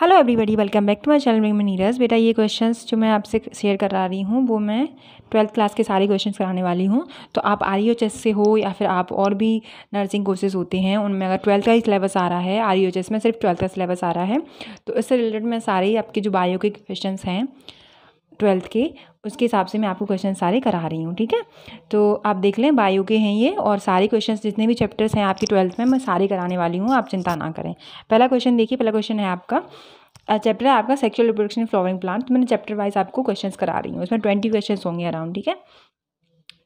Hello everybody welcome back to my channel मैं नीरज बेटा ये क्वेश्चंस जो मैं आपसे शेयर करा रही हूँ वो मैं ट्वेल्थ क्लास के सारे क्वेश्चंस कराने वाली हूँ तो आप आर से हो या फिर आप और भी नर्सिंग कोर्सेज होते हैं उनमें अगर ट्वेल्थ का ही सिलेबस आ रहा है आर में सिर्फ ट्वेल्थ का सिलेबस आ रहा है तो इससे रिलेटेड मैं सारे आपके जो बायो के क्वेश्चन हैं ट्वेल्थ के उसके हिसाब से मैं आपको क्वेश्चन सारे करा रही हूँ ठीक है तो आप देख लें बायो के हैं ये और सारे क्वेश्चन जितने भी चैप्टर्स हैं आपकी ट्वेल्थ में मैं सारे कराने वाली हूँ आप चिंता ना करें पहला क्वेश्चन देखिए पहला क्वेश्चन है आपका चैप्टर है आपका सेक्सुअल रिप्रोडक्शन फ्लावरिंग प्लांट तो मैंने चैप्टर वाइज आपको क्वेश्चन करा रही हूँ उसमें ट्वेंटी क्वेश्चन होंगे अराउंड ठीक है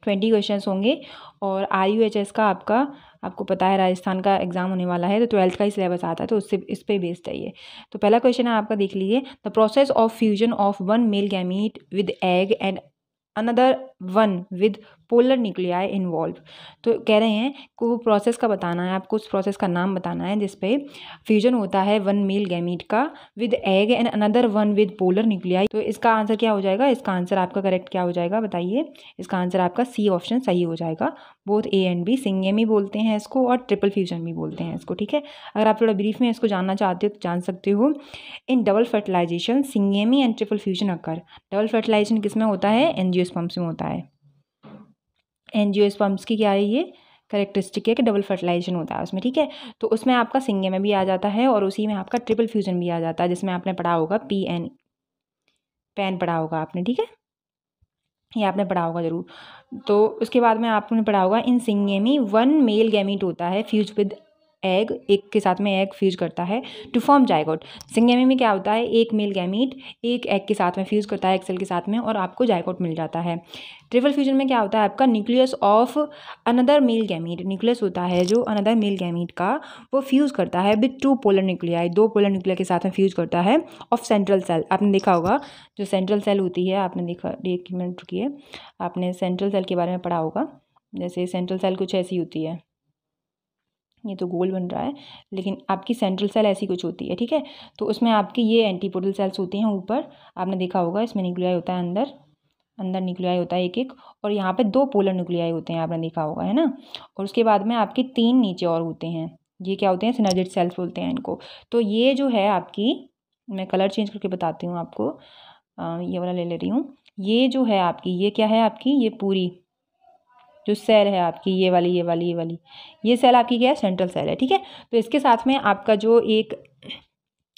ट्वेंटी क्वेश्चन होंगे और आई यू एच एस का आपका आपको पता है राजस्थान का एग्ज़ाम होने वाला है तो ट्वेल्थ का ही सिलेबस आता है तो उससे इस पर बेस्ड चाहिए तो पहला क्वेश्चन है आपका देख लीजिए the process of fusion of one male gamete with egg and another one with polar है इन्वॉल्व तो कह रहे हैं कि वो प्रोसेस का बताना है आपको उस प्रोसेस का नाम बताना है जिसपे फ्यूजन होता है वन मेल गैमीट का with egg and another one with polar nuclei तो इसका आंसर क्या हो जाएगा इसका आंसर आपका करेक्ट क्या हो जाएगा बताइए इसका आंसर आपका सी ऑप्शन सही हो जाएगा both A and B syngamy भी बोलते हैं इसको और ट्रिपल फ्यूजन भी बोलते हैं इसको ठीक है अगर आप थोड़ा ब्रीफ में इसको जानना चाहते हो तो जान सकते हो in double fertilization syngamy and triple fusion occur double fertilization किस में होता है एनजियोस्पम्स में होता है एनजियोस्पर्म्स की क्या है ये करेक्टरिस्टिक है कि डबल फर्टिलाइजेशन होता है उसमें ठीक है तो उसमें आपका सिंगे में भी आ जाता है और उसी में आपका ट्रिपल फ्यूजन भी आ जाता है जिसमें आपने पढ़ा होगा पी एन पैन पढ़ा होगा आपने ठीक है ये आपने पढ़ा होगा जरूर तो उसके बाद में आपने पढ़ा होगा इन सिंगे में वन मेल गैमिट होता है फ्यूज विद एग एक के साथ में एग फ्यूज करता है टू फॉर्म जायगोट सिंगेमी में क्या होता है एक मेल गैमीट एक एग के साथ में फ्यूज करता है एक्सेल के साथ में और आपको जायकोट मिल जाता है ट्रिपल फ्यूजन में क्या होता है आपका nucleus of another male gamete nucleus होता है जो अनदर मेल गैमीट का वो फ्यूज़ करता है विथ टू पोलर न्यूक्लिया दो पोलर न्यूक्लिया के साथ में फ्यूज करता है ऑफ सेंट्रल सेल आपने देखा होगा जो सेंट्रल सेल होती है आपने देखा एक मिनट रुकी है आपने सेंट्रल सेल के बारे में पढ़ा होगा जैसे सेंट्रल सेल कुछ ऐसी होती है ये तो गोल बन रहा है लेकिन आपकी सेंट्रल सेल ऐसी कुछ होती है ठीक है तो उसमें आपके ये एंटीपोडल सेल्स होती हैं ऊपर आपने देखा होगा इसमें निकलिया होता है अंदर अंदर न्यूक्लियाई होता है एक एक और यहाँ पे दो पोलर निकलियाई होते हैं आपने देखा होगा है ना और उसके बाद में आपके तीन नीचे और होते हैं ये क्या होते हैं सिनर्जेट सेल्स बोलते हैं इनको तो ये जो है आपकी मैं कलर चेंज करके बताती हूँ आपको आ, ये वाला ले ले रही हूँ ये जो है आपकी ये क्या है आपकी ये पूरी जो सेल है आपकी ये वाली ये वाली ये वाली ये सेल आपकी क्या है सेंट्रल सेल है ठीक है तो इसके साथ में आपका जो एक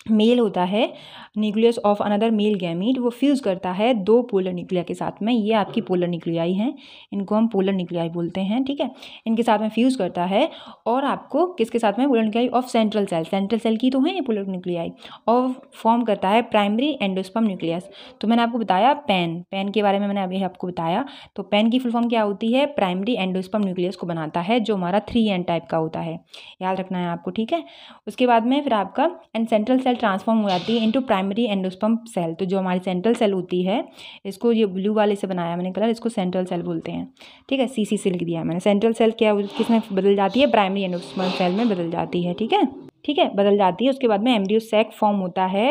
मेल होता है nucleus of another male gamete वो फ्यूज़ करता है दो पोलर न्यूक्लिया के साथ में ये आपकी पोलर न्यूक्लियाई हैं इनको हम पोलर न्यूक्लियाई बोलते हैं ठीक है इनके साथ में फ्यूज़ करता है और आपको किसके साथ में polar nuclei of central cell central cell की तो है ये पोलर न्यूक्लियाई और फॉर्म करता है प्राइमरी एंडोस्पम न्यूक्लियस तो मैंने आपको बताया पेन पेन के बारे में मैंने अभी आपको बताया तो पेन की फुल फॉर्म क्या होती है प्राइमरी एंडोस्पम न्यूक्लियस को बनाता है जो हमारा थ्री एंड टाइप का होता है याद रखना है आपको ठीक है उसके बाद में फिर आपका and central cell cell transform हो जाती है इनटू प्राइमरी एंडोस्पम सेल तो जो हमारी सेंट्रल सेल होती है इसको ये ब्लू वाले से बनाया मैंने कलर इसको सेंट्रल सेल बोलते हैं ठीक है सी सी से लिख दिया मैंने सेंट्रल सेल क्या किस में बदल जाती है प्राइमरी एंडोस्पम सेल में बदल जाती है ठीक है ठीक है बदल जाती है उसके बाद में एम्ब्रियो सैक फॉर्म होता है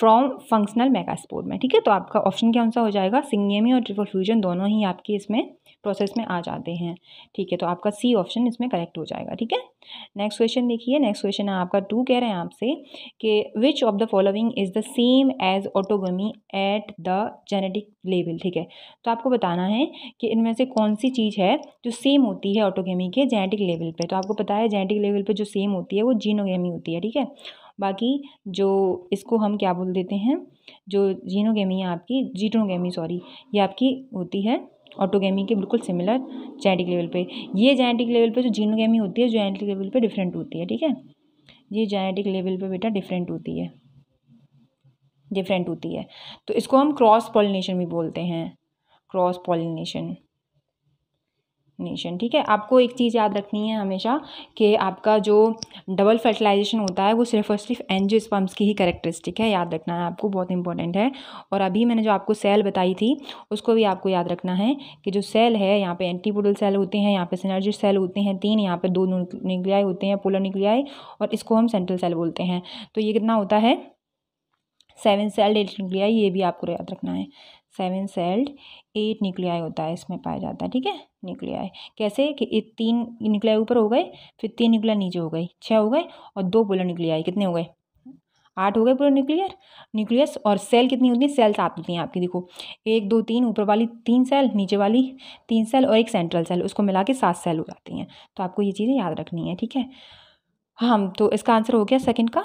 फ्रॉम फंक्शनल मेगास्पोर में ठीक है तो आपका ऑप्शन कौन सा हो जाएगा सिंगेमी और ट्रिपल फ्यूजन दोनों ही आपकी इसमें प्रोसेस में आ जाते हैं ठीक है तो आपका सी ऑप्शन इसमें करेक्ट हो जाएगा ठीक है नेक्स्ट क्वेश्चन देखिए नेक्स्ट क्वेश्चन है आपका टू कह रहे हैं आपसे कि which of the following is the same as autogamy at the genetic level ठीक है तो आपको बताना है कि इनमें से कौन सी चीज़ है जो सेम होती है ऑटोगेमी के जेनेटिक लेवल पे तो आपको पता है जेनेटिक लेवल पे जो सेम होती है वो जीनोगेमी होती है ठीक है बाकी जो इसको हम क्या बोल देते हैं जो जीनोगेमी है आपकी जीटोगेमी सॉरी ये आपकी होती है ऑटोगेमी के बिल्कुल सिमिलर जेनेटिक लेवल पे ये जेनेटिक लेवल पे जो जीनोगेमी होती है जेनेटिक लेवल पे डिफरेंट होती है ठीक है ये जेनेटिक लेवल पे बेटा डिफरेंट होती है डिफरेंट होती है तो इसको हम क्रॉस पॉलिनेशन भी बोलते हैं क्रॉस पॉलिनेशन नेशन ठीक है आपको एक चीज़ याद रखनी है हमेशा कि आपका जो डबल फर्टिलाइजेशन होता है वो सिर्फ और सिर्फ एनजियोस्पर्म्स की ही करेक्टरिस्टिक है याद रखना है आपको बहुत इंपॉर्टेंट है और अभी मैंने जो आपको सेल बताई थी उसको भी आपको याद रखना है कि जो सेल है यहाँ पे एंटीपोडल सेल होते हैं यहाँ पे सिनर्जी सेल होते हैं तीन यहाँ पे दो न्यूक्लियाई होते हैं पोलर न्यूक्लियाई और इसको हम सेंट्रल सेल बोलते हैं तो ये कितना होता है सेवन सेल डेट न्यूक्लियाई ये भी आपको याद रखना है सेवन सेल्ड एट न्यूक्लियाई होता है इसमें पाया जाता है ठीक है न्यूक्लियाई कैसे कि तीन न्यूक्लियाई ऊपर हो गए फिर तीन न्यूक्लिया नीचे हो गई छः हो गए और दो पोलर न्यूक्लियाई कितने हो गए आठ हो गए पूरा न्यूक्लियर न्यूक्लियस और सेल कितनी होती है सेल्स सात होती हैं आपकी देखो एक दो तीन ऊपर वाली तीन सेल नीचे वाली तीन सेल और एक सेंट्रल सेल उसको मिला के सात सेल हो जाती हैं तो आपको ये चीज़ें याद रखनी है ठीक है हाँ तो इसका आंसर हो गया सेकंड का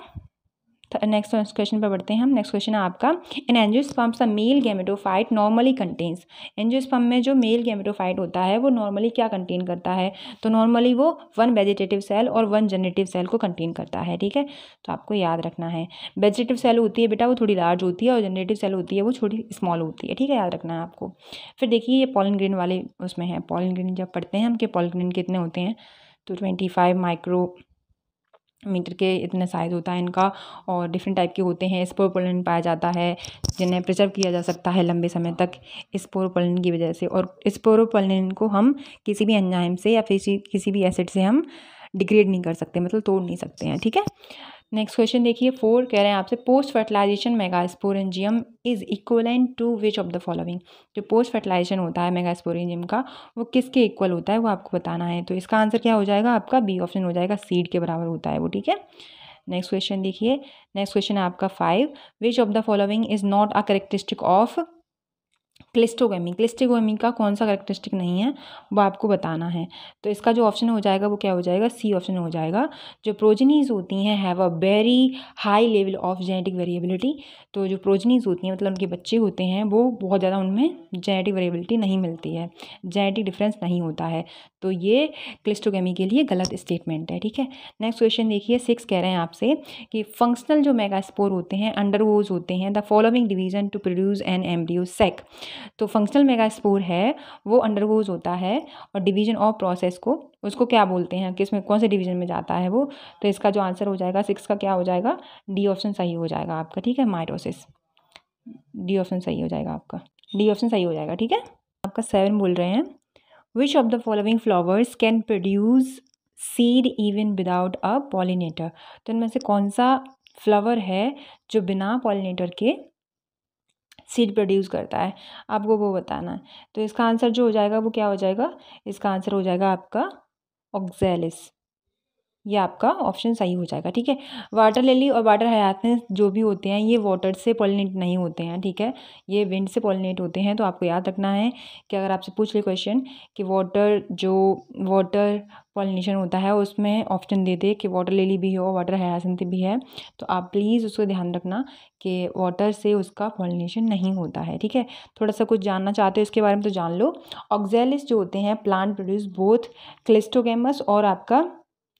नेक्स्ट क्वेश्चन पर बढ़ते हैं हम नेक्स्ट क्वेश्चन है आपका in angiosperms the male gametophyte normally contains angiosperm में जो मेल गेमेटोफाइट होता है वो नॉर्मली क्या कंटेन करता है तो नॉर्मली वो वन वेजिटेटिव सेल और वन जनरेटिव सेल को कंटेन करता है ठीक है तो आपको याद रखना है वेजिटेटिव सेल होती है बेटा वो थोड़ी लार्ज होती है और जनरेटिव सेल होती है वो थोड़ी स्मॉल होती है ठीक है याद रखना है आपको फिर देखिए ये पॉलिन ग्रीन वाले उसमें है पॉलिन ग्रीन जब पढ़ते हैं हम कि पॉलिन ग्रीन कितने होते हैं तो ट्वेंटी फाइव माइक्रो मीटर के इतने साइज़ होता है इनका और डिफरेंट टाइप के होते हैं स्पोरपोलन पाया जाता है जिन्हें प्रिजर्व किया जा सकता है लंबे समय तक स्पोरपोलन की वजह से और स्पोरपोलन को हम किसी भी एंजाइम से या फिर किसी भी एसिड से हम डिग्रेड नहीं कर सकते मतलब तोड़ नहीं सकते हैं ठीक है नेक्स्ट क्वेश्चन देखिए फोर कह रहे हैं आपसे post fertilization megasporangium is equivalent to which of the following जो पोस्ट फर्टिलाइजेशन होता है मेगास्पोरेंजियम का वो किसके इक्वल होता है वो आपको बताना है तो इसका आंसर क्या हो जाएगा आपका बी ऑप्शन हो जाएगा सीड के बराबर होता है वो ठीक है नेक्स्ट क्वेश्चन देखिए नेक्स्ट क्वेश्चन है आपका five which of the following is not a characteristic of cleistogamy cleistogamy का कौन सा करेक्टरिस्टिक नहीं है वो आपको बताना है तो इसका जो ऑप्शन हो जाएगा वो क्या हो जाएगा सी ऑप्शन हो जाएगा जो प्रोजनीज होती हैं have a very high level of genetic variability तो जो प्रोजनीज होती हैं मतलब उनके बच्चे होते हैं वो बहुत ज़्यादा उनमें जेनेटिक वेरिएबिलिटी नहीं मिलती है जेनेटिक डिफरेंस नहीं होता है तो ये क्लिस्टोगेमी के लिए गलत स्टेटमेंट है ठीक है नेक्स्ट क्वेश्चन देखिए सिक्स कह रहे हैं आपसे कि फंक्शनल जो मेगास्पोर होते हैं अंडरवोज होते हैं the following division to produce an embryo sac तो फंक्शनल मेगास्पोर है वो अंडरवोज होता है और डिवीजन ऑफ प्रोसेस को उसको क्या बोलते हैं किस में कौन से डिवीजन में जाता है वो तो इसका जो आंसर हो जाएगा सिक्स का क्या हो जाएगा डी ऑप्शन सही हो जाएगा आपका ठीक है माइटोसिस डी ऑप्शन सही हो जाएगा आपका डी ऑप्शन सही हो जाएगा ठीक है आपका सेवन बोल रहे हैं which of the following flowers can produce seed even without a pollinator? तो इनमें से कौन सा फ्लावर है जो बिना पॉलिनेटर के सीड प्रोड्यूस करता है आपको वो बताना है तो इसका आंसर जो हो जाएगा वो क्या हो जाएगा इसका आंसर हो जाएगा आपका ऑक्जेलिस ये आपका ऑप्शन सही हो जाएगा ठीक है वाटर लिली और वाटर हयाथन जो भी होते हैं ये वाटर से पॉलिनेट नहीं होते हैं ठीक है ये विंड से पॉलिनेट होते हैं तो आपको याद रखना है कि अगर आपसे पूछ ले क्वेश्चन कि वाटर जो वाटर पॉलिनेशन होता है उसमें ऑप्शन दे दे कि वाटर लिली भी हो वाटर हयासंत भी है तो आप प्लीज़ उसको ध्यान रखना कि वाटर से उसका पॉलिनेशन नहीं होता है ठीक है थोड़ा सा कुछ जानना चाहते हो इसके बारे में तो जान लो ऑक्जेलिस जो होते हैं प्लांट प्रोड्यूस बोथ क्लिस्टोगेमस और आपका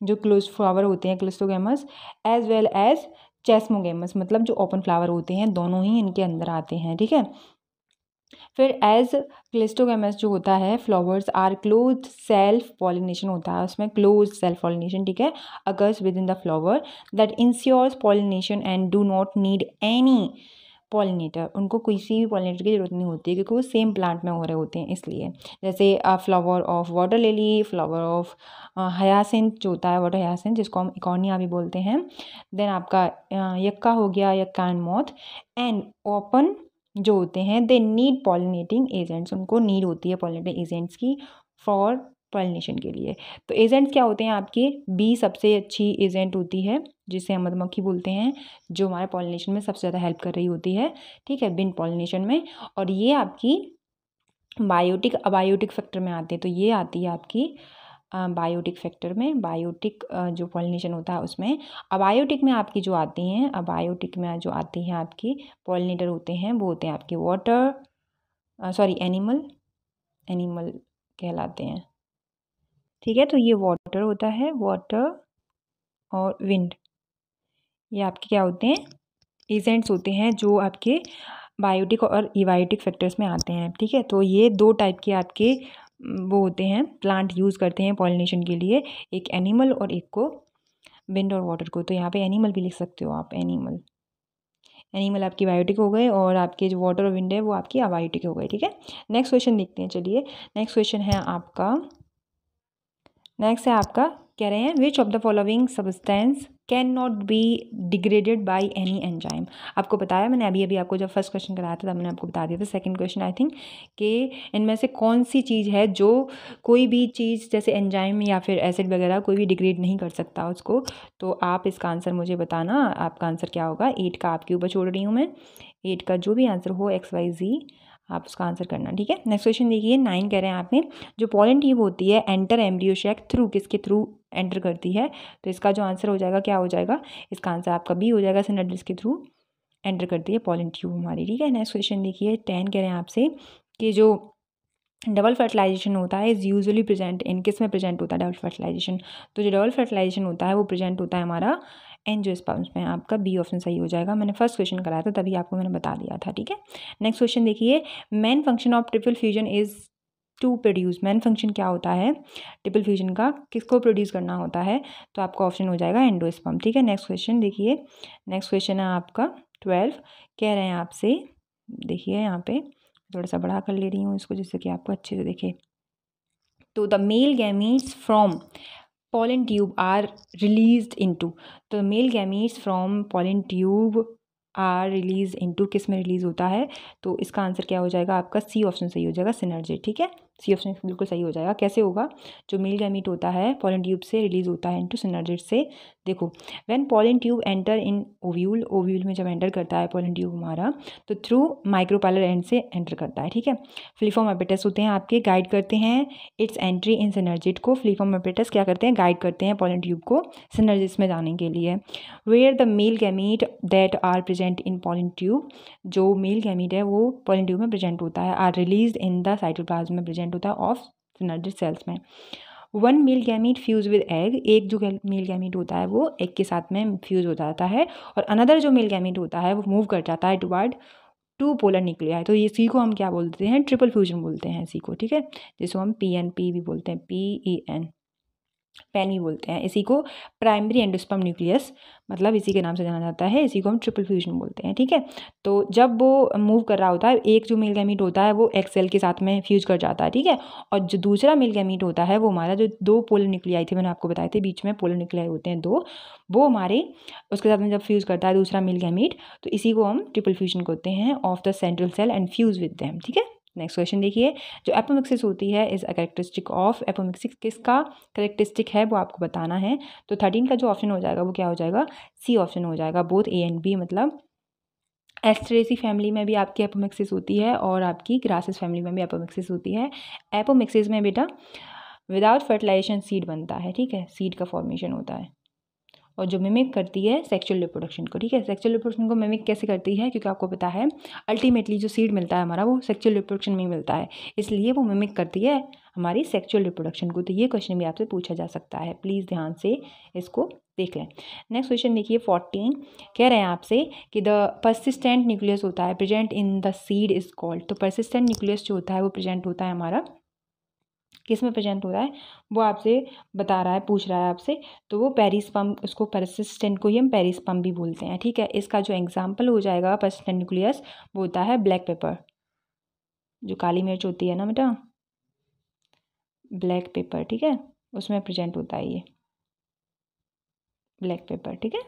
जो क्लोज फ्लावर होते हैं cleistogamous as well as chasmogamous मतलब जो ओपन फ्लावर होते हैं दोनों ही इनके अंदर आते हैं ठीक है फिर एज क्लिस्टोगेमस जो होता है flowers are close self pollination होता है उसमें क्लोज सेल्फ पॉलिनेशन ठीक है occurs within the flower that ensures pollination and do not need any pollinator उनको किसी भी पॉलिनेटर की ज़रूरत नहीं होती है क्योंकि वो सेम प्लांट में हो रहे होते हैं इसलिए जैसे flower of water lily flower of hyacinth जो होता है वाटर हयासेंट जिसको हम इकोनिया भी बोलते हैं देन आपका यक्का हो गया yucca and moth and open जो होते हैं दे नीड पॉलिनेटिंग एजेंट्स उनको नीड होती है पॉलिनेटिंग एजेंट्स की फॉर पॉलिनेशन के लिए तो एजेंट्स क्या होते हैं आपके बी सबसे अच्छी एजेंट होती है जिसे हम मधुमक्खी बोलते हैं जो हमारे पॉलिनेशन में सबसे ज़्यादा हेल्प कर रही होती है ठीक है बिन पॉलिनेशन में और ये आपकी बायोटिक अबायोटिक फैक्टर में आते हैं तो ये आती है आपकी बायोटिक फैक्टर में बायोटिक जो पॉलिनेशन होता है उसमें अबायोटिक में आपकी जो आती हैं अबायोटिक में जो आती हैं आपकी पॉलिनेटर होते हैं वो होते हैं आपके वाटर सॉरी एनिमल एनिमल कहलाते हैं ठीक है तो ये वाटर होता है वाटर और विंड ये आपके क्या होते हैं एजेंट्स होते हैं जो आपके बायोटिक और ईबायोटिक फैक्टर्स में आते हैं ठीक है तो ये दो टाइप के आपके वो होते हैं प्लांट यूज़ करते हैं पॉलिनेशन के लिए एक एनिमल और एक को विंड और वाटर को तो यहाँ पे एनिमल भी लिख सकते हो आप एनिमल एनिमल आपकी बायोटिक हो गए और आपके जो वाटर और विंड है वो आपकी अबायोटिक हो गए ठीक है नेक्स्ट क्वेश्चन देखते हैं चलिए नेक्स्ट क्वेश्चन है आपका नेक्स्ट है आपका कह रहे हैं which of the following substance can not be degraded by any enzyme आपको बताया मैंने अभी अभी आपको जब फर्स्ट क्वेश्चन कराया था तब मैंने आपको बता दिया था सेकंड क्वेश्चन आई थिंक कि इनमें से कौन सी चीज़ है जो कोई भी चीज़ जैसे एंजाइम या फिर एसिड वगैरह कोई भी डिग्रेड नहीं कर सकता उसको तो आप इसका आंसर मुझे बताना आपका आंसर क्या होगा एट का आपके ऊपर छोड़ रही हूँ मैं एट का जो भी आंसर हो एक्स वाई जी आप उसका आंसर करना ठीक है नेक्स्ट क्वेश्चन देखिए नाइन कह रहे हैं आपने जो पॉलन टीम होती है एंटर एम्ब्रियो शेक थ्रू किसके थ्रू एंटर करती है तो इसका जो आंसर हो जाएगा क्या हो जाएगा इसका आंसर आपका बी हो जाएगा सिनडल्स के थ्रू एंटर करती है पॉलन ट्यूब हमारी ठीक है नेक्स्ट क्वेश्चन देखिए टेन कह रहे हैं आपसे कि जो डबल फर्टिलाइजेशन होता है इज़ यूजुअली प्रेजेंट इन किस में प्रेजेंट होता है डबल फर्टिलाइजेशन तो जो डबल फर्टिलाइजेशन होता है वो प्रेजेंट होता है हमारा एन जो स्पर्म्स में आपका बी ऑप्शन सही हो जाएगा मैंने फर्स्ट क्वेश्चन कराया था तभी आपको मैंने बता दिया था ठीक है नेक्स्ट क्वेश्चन देखिए main function of triple fusion is to produce main function क्या होता है ट्रिपल फ्यूजन का किसको प्रोड्यूस करना होता है तो आपका ऑप्शन हो जाएगा एंडोस्पर्म ठीक है नेक्स्ट क्वेश्चन देखिए नेक्स्ट क्वेश्चन है आपका ट्वेल्व कह रहे हैं आपसे देखिए यहाँ पे थोड़ा सा बड़ा कर ले रही हूँ इसको जिससे कि आपको अच्छे से देखे तो the male gametes from pollen tube are released into तो male gametes from pollen tube are release into किस में रिलीज़ होता है तो इसका आंसर क्या हो जाएगा आपका सी ऑप्शन सही हो जाएगा सिनर्जी ठीक है सी ऑप्शन बिल्कुल सही हो जाएगा कैसे होगा जो मेल गैमीट होता है पॉलन ट्यूब से रिलीज़ होता है इनटू सिनर्जिट से देखो when pollen tube enter in ovule ovule में जब एंटर करता है पॉलिन ट्यूब हमारा तो थ्रू माइक्रोपालर एंड से एंटर करता है ठीक है फ्लीफॉम एपेटस होते हैं आपके गाइड करते हैं इट्स एंट्री इन सिनर्जिट को फ्लीफॉम एपेटस क्या करते हैं गाइड करते हैं पॉलिन ट्यूब को सिनर्जिट में जाने के लिए where the male gamete that are present in pollen tube जो मेल गैमीट है वो पॉलिन ट्यूब में प्रेजेंट होता है are release in the cytoplasm में प्रेजेंट होता है ऑफ सिनर्जिट सेल्स में one male gamete fuse with egg एक जो मेल गैमिट होता है वो एग के साथ में फ्यूज़ हो जाता है और अनदर जो मेल गैमिट होता है वो मूव कर जाता है टुवर्ड टू पोलर निकलिया है तो ये सी को हम क्या बोलते हैं ट्रिपल फ्यूजन बोलते हैं सी को ठीक है जिसको हम पी एन पी भी बोलते हैं पी ई एन पैन भी बोलते हैं इसी को प्राइमरी एंडोस्पम न्यूक्लियस मतलब इसी के नाम से जाना जाता है इसी को हम ट्रिपल फ्यूजन बोलते हैं ठीक है तो जब वो मूव कर रहा होता है एक जो मेल गैमीट होता है वो एक्सेल के साथ में फ्यूज कर जाता है ठीक है और जो दूसरा मेल गैमिट होता है वो हमारा जो दो पोलर न्यूक्लियाई थे मैंने आपको बताए थे बीच में पोलर न्यूक्लियाई होते हैं दो वो हमारे उसके साथ में जब फ्यूज़ करता है दूसरा मिल गैमिट तो इसी को हम ट्रिपल फ्यूजन कहते हैं of the central cell and fuse with them ठीक है नेक्स्ट क्वेश्चन देखिए जो एपोमिक्सिस होती है is a characteristic of apomixis किसका करेक्टरिस्टिक है वो आपको बताना है तो थर्टीन का जो ऑप्शन हो जाएगा वो क्या हो जाएगा सी ऑप्शन हो जाएगा बोथ ए एंड बी मतलब एस्ट्रेसी फैमिली में भी आपकी एपोमिक्सिस होती है और आपकी ग्रासेस फैमिली में भी एपोमिक्सिस होती है एपोमिक्सिस में बेटा विदाउट फर्टिलाइजेशन सीड बनता है ठीक है सीड का फॉर्मेशन होता है और जो मिमिक करती है सेक्चुअल रिप्रोडक्शन को ठीक है सेक्चुअल रिप्रोडक्शन को मिमिक कैसे करती है क्योंकि आपको पता है अल्टीमेटली जो सीड मिलता है हमारा वो सेक्चुअल रिप्रोडक्शन में मिलता है इसलिए वो मिमिक करती है हमारी सेक्चुअल रिप्रोडक्शन को तो ये क्वेश्चन भी आपसे पूछा जा सकता है प्लीज़ ध्यान से इसको देख लें नेक्स्ट क्वेश्चन देखिए फोर्टीन कह रहे हैं आपसे कि द परसिस्टेंट न्यूक्लियस होता है present in the seed is called तो परसिस्टेंट न्यूक्लियस जो होता है वो प्रेजेंट होता है हमारा किस में प्रेजेंट हो रहा है वो आपसे बता रहा है पूछ रहा है आपसे तो वो पेरिस पम्प उसको परसिस्टेंट को ही हम पेरिस पम्प भी बोलते हैं ठीक है इसका जो एग्जाम्पल हो जाएगा परसिस्टेंट न्यूक्लियस वो होता है ब्लैक पेपर जो काली मिर्च होती है ना बेटा ब्लैक पेपर ठीक है उसमें प्रेजेंट होता है ये ब्लैक पेपर ठीक है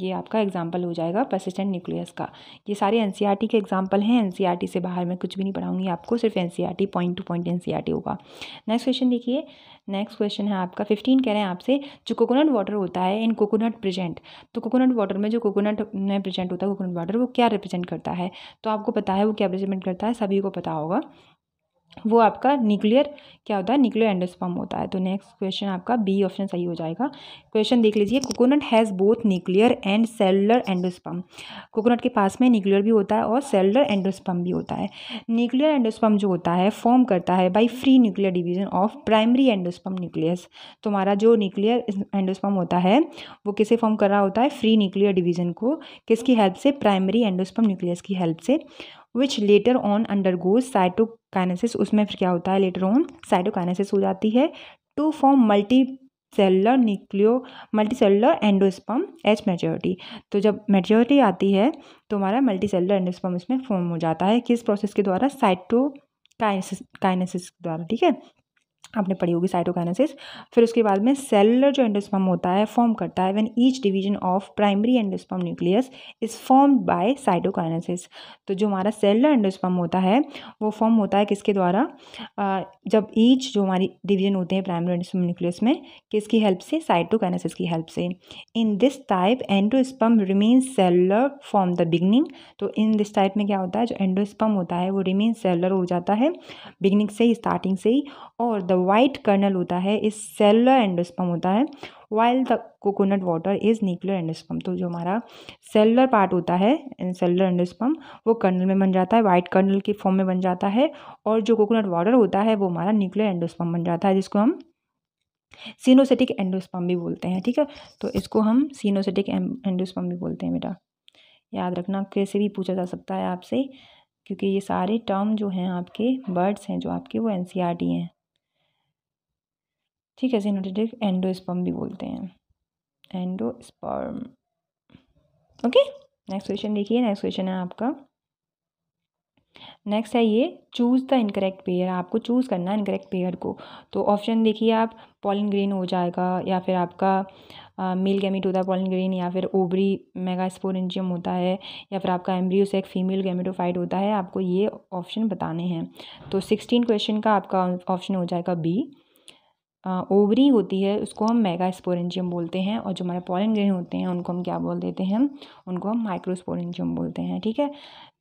ये आपका एग्जाम्पल हो जाएगा परसिस्टेंट न्यूक्लियस का ये सारे एन e के एग्जाम्पल हैं एन e से बाहर मैं कुछ भी नहीं पढ़ाऊंगी आपको सिर्फ N point two point N होगा नेक्स्ट क्वेश्चन देखिए नेक्स्ट क्वेश्चन है आपका फिफ्टीन कह रहे हैं आपसे जो कोकोनट वाटर होता है इन कोकोनट प्रेजेंट तो कोकोनट वाटर में जो कोकोनट में प्रेजेंट होता है कोकोनट वाटर वो क्या रिप्रेजेंट करता है तो आपको पता है वो क्या रिप्रेजेंट करता है सभी को पता होगा वो आपका न्यूक्लियर क्या होता है न्यूक्लियर एंडोस्पर्म होता है तो नेक्स्ट क्वेश्चन आपका बी ऑप्शन सही हो जाएगा क्वेश्चन देख लीजिए coconut has both nuclear and cellular endosperm coconut के पास में न्यूक्लियर भी होता है और सेलुलर एंडोस्पर्म भी होता है न्यूक्लियर एंडोस्पर्म जो होता है फॉर्म करता है by free nuclear division of primary endosperm nucleus तो हमारा जो न्यूक्लियर एंडोस्पम होता है वो किसे फॉर्म कर रहा होता है फ्री न्यूक्लियर डिवीजन को किसकी हेल्प से प्राइमरी एंडोस्पम न्यूक्लियस की हेल्प से later on under undergoes cytokinesis उसमें फिर क्या होता है लेटर ऑन साइडोकाइनेसिस हो जाती है to form multicellular nucleo multicellular endosperm at maturity तो जब मेच्योरिटी आती है तो हमारा मल्टी सेलुलर एंडोस्पम इसमें फॉर्म हो जाता है किस प्रोसेस के द्वारा साइटो काइनेसिस काइनेसिस के द्वारा ठीक है आपने पढ़ी होगी साइटोकाइनेसिस फिर उसके बाद में सेलुलर जो एंडोस्पम होता है फॉर्म करता है when each division of primary endosperm nucleus is formed by cytokinesis तो जो हमारा सेलुलर एंडोस्पम होता है वो फॉर्म होता है किसके द्वारा जब ईच जो हमारी डिवीजन होते हैं प्राइमरी एंडोस्पम न्यूक्लियस में किसकी हेल्प से साइटोकाइनेसिस की हेल्प से in this type endosperm remain cellular from the beginning तो इन दिस टाइप में क्या होता है जो एंडोस्पम होता है वो रिमेन सेलुलर हो जाता है बिगनिंग से ही स्टार्टिंग से ही और द वाइट कर्नल होता है इस सेलुलर एंडोस्पम होता है while the coconut water is nuclear endosperm तो जो हमारा सेलुलर पार्ट होता है सेलुलर एंडोस्पम वो कर्नल में बन जाता है वाइट कर्नल के फॉर्म में बन जाता है और जो कोकोनट वाटर होता है वो हमारा न्यूक्लियर एंडोस्पम बन जाता है जिसको हम सीनोसेटिक एंडोस्पम भी बोलते हैं ठीक है तो इसको हम सीनोसेटिक एंडोस्पम भी बोलते हैं बेटा याद रखना कैसे भी पूछा जा सकता है आपसे क्योंकि ये सारे टर्म जो हैं आपके बर्ड्स हैं जो आपके वो एन e हैं ठीक है इसे नोटेटेड एंडोस्पर्म भी बोलते हैं एंडोस्पर्म ओके नेक्स्ट क्वेश्चन देखिए नेक्स्ट क्वेश्चन है आपका नेक्स्ट है ये चूज़ द इनकरेक्ट पेयर आपको चूज़ करना है इनकरेक्ट पेयर को तो ऑप्शन देखिए आप पॉलिन ग्रीन हो जाएगा या फिर आपका मेल गैमिट होता है पॉलिन ग्रीन या फिर ओबरी मेगास्पोरेंजियम होता है या फिर आपका एम्ब्रियो से एक फीमेल गैमेटोफाइट होता है आपको ये ऑप्शन बताने हैं तो सिक्सटीन क्वेश्चन का आपका ऑप्शन हो जाएगा बी ओवरी होती है उसको हम मेगा स्पोरेंजियम बोलते हैं और जो हमारे पॉलन ग्रेन होते हैं उनको हम क्या बोल देते हैं उनको हम माइक्रोस्पोरेंजियम बोलते हैं ठीक है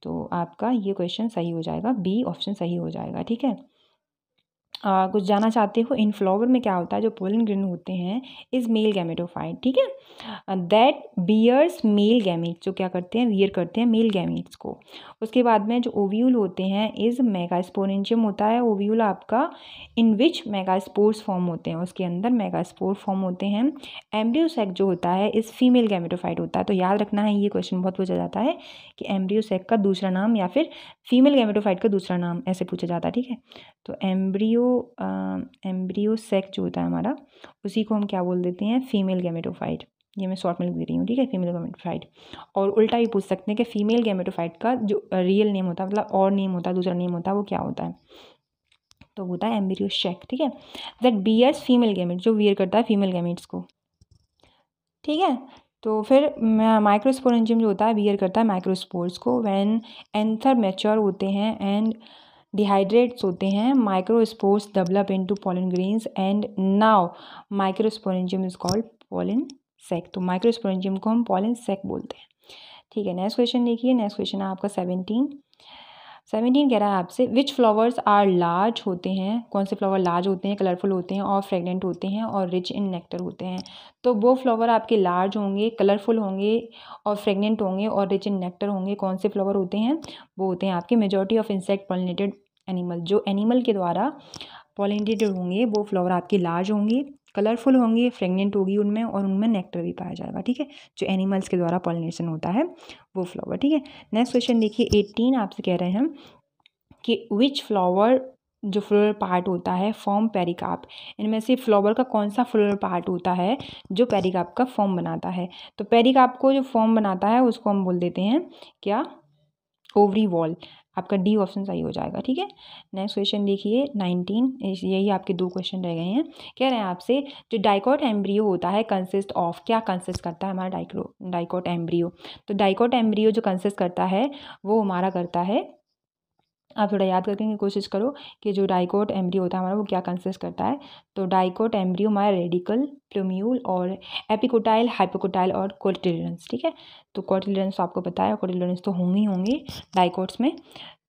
तो आपका ये क्वेश्चन सही हो जाएगा बी ऑप्शन सही हो जाएगा ठीक है आ, कुछ जानना चाहते हो इन फ्लावर में क्या होता है जो पोलन ग्रीन होते हैं इज़ मेल गैमेटोफाइट ठीक है दैट बियर्स मेल गैमिट्स जो क्या करते हैं वियर करते हैं मेल गैमिट्स को उसके बाद में जो ओव्यूल होते हैं इज़ मेगास्पोरेंशियम होता है ओव्यूल आपका इन विच मेगास्पोर्स फॉर्म होते हैं उसके अंदर मेगास्पोर फॉर्म होते हैं एम्ब्रियोसेक जो होता है इज़ फीमेल गैमेटोफाइट होता है तो याद रखना है ये क्वेश्चन बहुत पूछा जाता है कि एम्ब्रियोसेक का दूसरा नाम या फिर फीमेल गैमेटोफाइट का दूसरा नाम ऐसे पूछा जाता है ठीक है तो एम्ब्रियो एम्ब्रियो सेक जो होता है हमारा उसी को हम क्या बोल देते हैं फीमेल गैमेटोफाइट ये मैं शॉर्ट में लिख दे रही हूँ ठीक है फीमेल गैमेटोफाइट और उल्टा भी पूछ सकते हैं कि फीमेल गैमेटोफाइट का जो रियल नेम होता है मतलब और नेम होता है दूसरा नेम होता है वो क्या होता है तो होता है एम्ब्रियो शेक ठीक है दैट बियर्स फीमेल गैमेट जो वियर करता है फीमेल गैमेट्स को ठीक है तो फिर माइक्रोस्पोरेंजियम जो होता है बियर करता है माइक्रोस्पोर्स को वैन एंथर मैच्योर होते हैं एंड डिहाइड्रेट्स होते हैं microspores develop into pollen grains and now microsporangium is called pollen sac तो माइक्रोस्पोरेंजियम को हम पोलन सेक बोलते हैं ठीक है नेक्स्ट क्वेश्चन देखिए नेक्स्ट क्वेश्चन है आपका सेवेंटीन सेवनटीन कह रहा है आपसे विच फ्लावर्स आर लार्ज होते हैं कौन से फ्लावर लार्ज होते हैं कलरफुल होते हैं और फ्रेगनेंट होते हैं और रिच इन नेक्टर होते हैं तो वो फ्लावर आपके लार्ज होंगे कलरफुल होंगे और फ्रेगनेंट होंगे और रिच इन नेक्टर होंगे कौन से फ्लावर होते हैं वो होते हैं आपके majority of insect pollinated animal जो एनिमल के द्वारा पॉलिनेटेड होंगे वो फ्लावर आपके लार्ज होंगे कलरफुल होंगी फ्रेगनेंट होगी उनमें और उनमें नेक्टर भी पाया जाएगा ठीक है जो एनिमल्स के द्वारा पॉलिनेशन होता है वो फ्लावर ठीक है नेक्स्ट क्वेश्चन देखिए एटीन आपसे कह रहे हैं कि विच फ्लावर जो फ्लोरल पार्ट होता है फॉर्म पेरिकाप इनमें से फ्लावर का कौन सा फ्लोरल पार्ट होता है जो पेरिकाप का फॉर्म बनाता है तो पेरिकाप को जो फॉर्म बनाता है उसको हम बोल देते हैं क्या ओवरी वॉल आपका डी ऑप्शन सही हो जाएगा ठीक है नेक्स्ट क्वेश्चन देखिए नाइनटीन यही आपके दो क्वेश्चन रह गए हैं कह रहे हैं आपसे जो डाइकोट एम्ब्रियो होता है कंसिस्ट ऑफ क्या कंसिस्ट करता है हमारा डाइक्रो डाइकोट एम्ब्रियो तो डाइकोट एम्ब्रियो जो कंसिस्ट करता है वो हमारा करता है आप थोड़ा याद करने की कोशिश करो कि जो डाइकोट एम्ब्रियो होता है हमारा वो क्या कंसिस्ट करता है तो डाइकोट एम्ब्रियो हमारा रेडिकल प्लोम्यूल और एपिकोटाइल हाइपोकोटाइल और कोटिलरेंस ठीक है तो कोटिलरेंस तो आपको पता है कोटिलरेंस तो होंगे ही होंगे डाइकोट्स में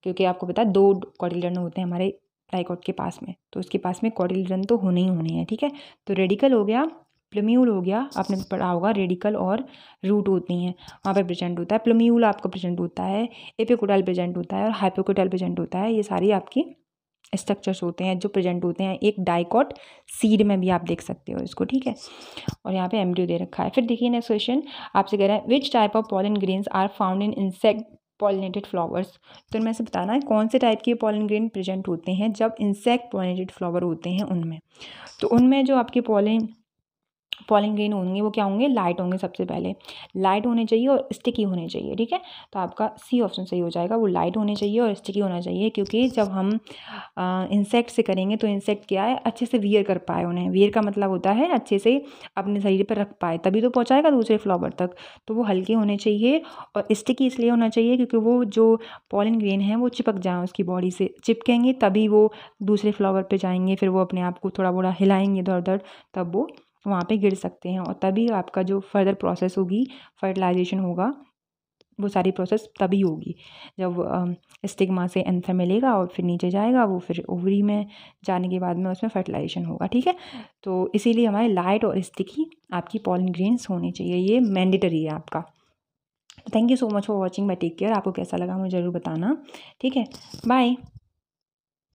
क्योंकि आपको पता है दो कोटिलरन होते हैं हमारे डाइकोट के पास में तो उसके पास में कोटिलरन तो होने ही होने हैं ठीक है तो रेडिकल हो गया प्लम्यूल हो गया आपने तो पढ़ा होगा रेडिकल और रूट होती हैं वहाँ पे प्रेजेंट होता है प्लम्यूल आपका प्रेजेंट होता है एपिकोडल प्रेजेंट होता है और हाइपोकोडल प्रेजेंट होता है ये सारी आपकी स्ट्रक्चर्स होते हैं जो प्रेजेंट होते हैं एक डाइकॉट सीड में भी आप देख सकते हो इसको ठीक है और यहाँ पे एम्ब्रियो दे रखा है फिर देखिए नेक्स्ट क्वेश्चन आपसे कह रहे हैं which type of pollen grains are found in insect pollinated flowers तो मैं से बताना है कौन से टाइप के पॉलन ग्रीन प्रेजेंट होते हैं जब इंसेक्ट पॉलिनेटेड फ्लावर होते हैं उनमें तो उनमें जो आपके पॉलिन पॉलिंग ग्रीन होंगे वो क्या होंगे लाइट होंगे सबसे पहले लाइट होने चाहिए और स्टिकी होने चाहिए ठीक है तो आपका सी ऑप्शन सही हो जाएगा वो लाइट होने चाहिए और स्टिकी होना चाहिए क्योंकि जब हम इंसेक्ट से करेंगे तो इंसेक्ट क्या है अच्छे से वियर कर पाए उन्हें वियर का मतलब होता है अच्छे से अपने शरीर पर रख पाए तभी तो पहुँचाएगा दूसरे फ्लावर तक तो वो हल्के होने चाहिए और स्टिकी इसलिए होना चाहिए क्योंकि वो जो पॉलिंग ग्रेन है वो चिपक जाए उसकी बॉडी से चिपकेंगे तभी वो दूसरे फ्लावर पर जाएंगे फिर वो अपने आप को थोड़ा बोड़ा हिलाएंगे इधर उधर तब वो वहाँ पे गिर सकते हैं और तभी आपका जो फर्दर प्रोसेस होगी फर्टिलाइजेशन होगा वो सारी प्रोसेस तभी होगी जब स्टिग्मा से एंथर मिलेगा और फिर नीचे जाएगा वो फिर ओवरी में जाने के बाद में उसमें फर्टिलाइजेशन होगा ठीक है तो इसीलिए हमारे लाइट और स्टिकी आपकी पॉलिन ग्रेन्स होने चाहिए ये मैंडेटरी है आपका thank you so much for watching bye take care आपको कैसा लगा मुझे ज़रूर बताना ठीक है बाय